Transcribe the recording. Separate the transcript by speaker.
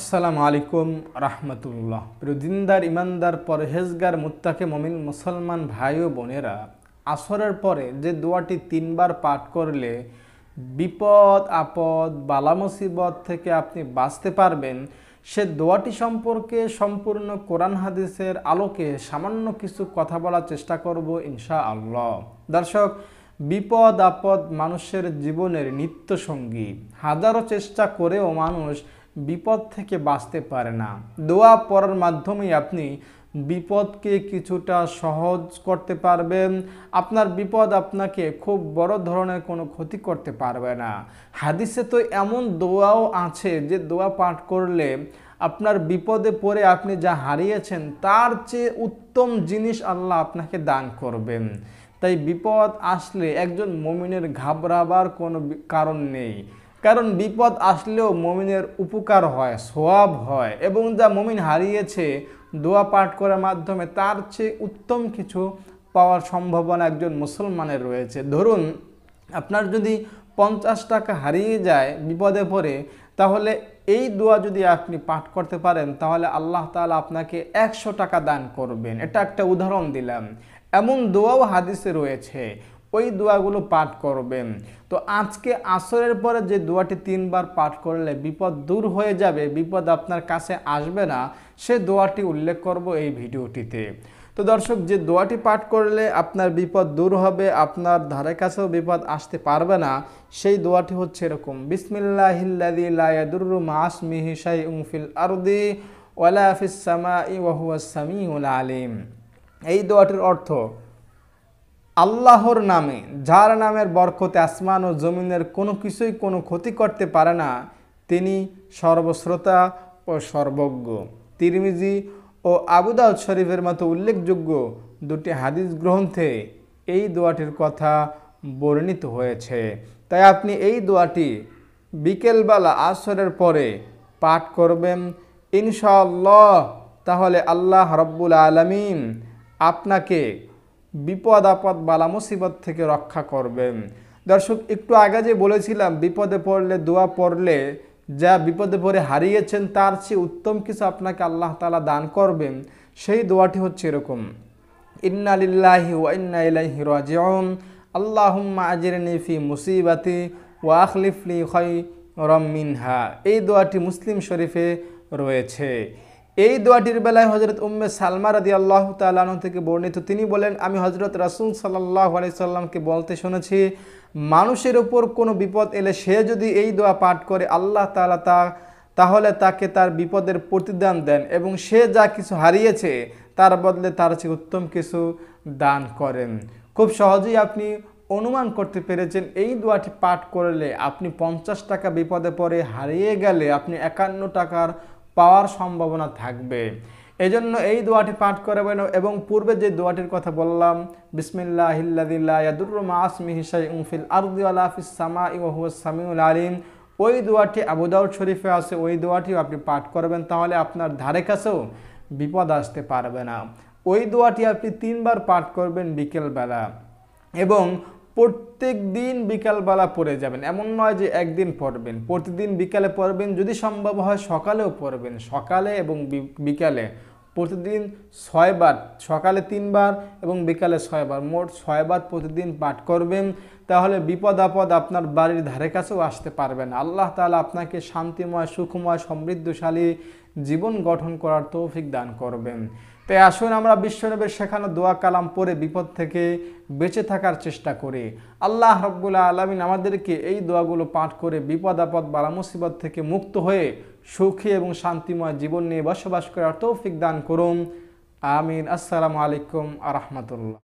Speaker 1: আসসালামু আলাইকুম রাহমতুল্লাহ রুদিনদার ইমানদার পরহেজগার মুত্তাকে মমিন মুসলমান ভাই ও বোনেরা আসরের পরে যে দোয়াটি তিনবার পাঠ করলে বিপদ আপদ বালা মুসিবত থেকে আপনি বাঁচতে পারবেন সে দোয়াটি সম্পর্কে সম্পূর্ণ কোরআন হাদিসের আলোকে সামান্য কিছু কথা বলার চেষ্টা করব ইনশা আল্লাহ দর্শক বিপদ আপদ মানুষের জীবনের নিত্য সঙ্গী হাজারো চেষ্টা করেও মানুষ বিপদ থেকে বাঁচতে পারে না দোয়া পড়ার মাধ্যমেই আপনি বিপদকে কিছুটা সহজ করতে পারবেন আপনার বিপদ আপনাকে খুব বড় ধরনের কোনো ক্ষতি করতে পারবে না হাদিসে তো এমন দোয়াও আছে যে দোয়া পাঠ করলে আপনার বিপদে পড়ে আপনি যা হারিয়েছেন তার চেয়ে উত্তম জিনিস আল্লাহ আপনাকে দান করবেন তাই বিপদ আসলে একজন মমিনের ঘাবড়াবার কোনো কারণ নেই কারণ বিপদ আসলেও মমিনের উপকার হয় সোয়াব হয় এবং যা মমিন হারিয়েছে দোয়া পাঠ করার মাধ্যমে তার চেয়ে উত্তম কিছু পাওয়ার সম্ভাবনা একজন মুসলমানের রয়েছে ধরুন আপনার যদি পঞ্চাশ টাকা হারিয়ে যায় বিপদে পড়ে তাহলে এই দোয়া যদি আপনি পাঠ করতে পারেন তাহলে আল্লাহ তালা আপনাকে একশো টাকা দান করবেন এটা একটা উদাহরণ দিলাম এমন দোয়াও হাদিসে রয়েছে ওই দোয়াগুলো পাঠ করবেন তো আজকে আসরের পরে যে দোয়াটি তিনবার পাঠ করলে বিপদ দূর হয়ে যাবে বিপদ আপনার কাছে আসবে না সে দোয়াটি উল্লেখ করব এই ভিডিওটিতে তো দর্শক যে দোয়াটি পাঠ করলে আপনার বিপদ দূর হবে আপনার ধারে কাছেও বিপদ আসতে পারবে না সেই দোয়াটি হচ্ছে এরকম বিসমিল্লাহিল্লাদি মাস উমফিল ওয়ালা সামা আলিম এই দোয়াটির অর্থ আল্লাহর নামে যার নামের বরকতে আসমান ও জমিনের কোনো কিছুই কোনো ক্ষতি করতে পারে না তিনি সর্বশ্রোতা ও সর্বজ্ঞ তিরমিজি ও আবুদাউদ শরীফের মতো উল্লেখযোগ্য দুটি হাদিস গ্রন্থে এই দোয়াটির কথা বর্ণিত হয়েছে তাই আপনি এই দোয়াটি বিকেলবেলা আসরের পরে পাঠ করবেন ইনশাল্লাহ তাহলে আল্লাহ রব্বুল আলমিন আপনাকে বিপদ আপদ বালা মুসিবত থেকে রক্ষা করবেন দর্শক একটু আগে যে বলেছিলাম বিপদে পড়লে দোয়া পড়লে যা বিপদে পড়ে হারিয়েছেন তার চেয়ে উত্তম কিছু আপনাকে আল্লাহ তালা দান করবেন সেই দোয়াটি হচ্ছে এরকম ইন্না লিল্লাহি ইন্না রাজিউন আল্লাহুম্মা আজিরনি ফি মুসিবাতি ওয়া আখলিফলি খায়রাম মিনহা এই দোয়াটি মুসলিম শরীফে রয়েছে এই দোয়াটির বেলায় হজরত উম্মে সালমা রাদি আল্লাহ তালন থেকে বর্ণিত তিনি বলেন আমি হজরত রাসুল সাল্লাহ সাল্লামকে বলতে শুনেছি মানুষের ওপর কোনো বিপদ এলে সে যদি এই দোয়া পাঠ করে আল্লাহ তালা তা তাহলে তাকে তার বিপদের প্রতিদান দেন এবং সে যা কিছু হারিয়েছে তার বদলে তার চেয়ে উত্তম কিছু দান করেন খুব সহজেই আপনি অনুমান করতে পেরেছেন এই দোয়াটি পাঠ করলে আপনি পঞ্চাশ টাকা বিপদে পড়ে হারিয়ে গেলে আপনি একান্ন টাকার পাওয়ার সম্ভাবনা থাকবে এজন্য এই দোয়াটি পাঠ করাবেন এবং পূর্বে যে দোয়াটির কথা বললাম বিসমিল্লাহিল্লাদুরমাসমিহিসাইফিল আলিম ওই দোয়াটি আবুদাউদ শরীফে আছে ওই দোয়াটিও আপনি পাঠ করবেন তাহলে আপনার ধারে কাছেও বিপদ আসতে পারবে না ওই দোয়াটি আপনি তিনবার পাঠ করবেন বিকেলবেলা এবং প্রত্যেক দিন বিকালবেলা পড়ে যাবেন এমন নয় যে একদিন পড়বেন প্রতিদিন বিকালে পড়বেন যদি সম্ভব হয় সকালেও পড়বেন সকালে এবং বিকালে প্রতিদিন ছয়বার সকালে তিনবার এবং বিকালে ছয়বার মোট ছয়বার প্রতিদিন পাঠ করবেন তাহলে বিপদ আপদ আপনার বাড়ির ধারে কাছেও আসতে পারবে না আল্লাহ তালা আপনাকে শান্তিময় সুখময় সমৃদ্ধশালী জীবন গঠন করার তৌফিক দান করবেন তাই আসুন আমরা বিশ্বনবের শেখানো দোয়া কালাম পরে বিপদ থেকে বেঁচে থাকার চেষ্টা করি আল্লাহ রব্বুল্লা আলমিন আমাদেরকে এই দোয়াগুলো পাঠ করে বিপদ আপদ বালা মুসিবত থেকে মুক্ত হয়ে সুখী এবং শান্তিময় জীবন নিয়ে বসবাস করার তৌফিক দান করুন আমিন আসসালামু আলাইকুম আ রহমতুল্লাহ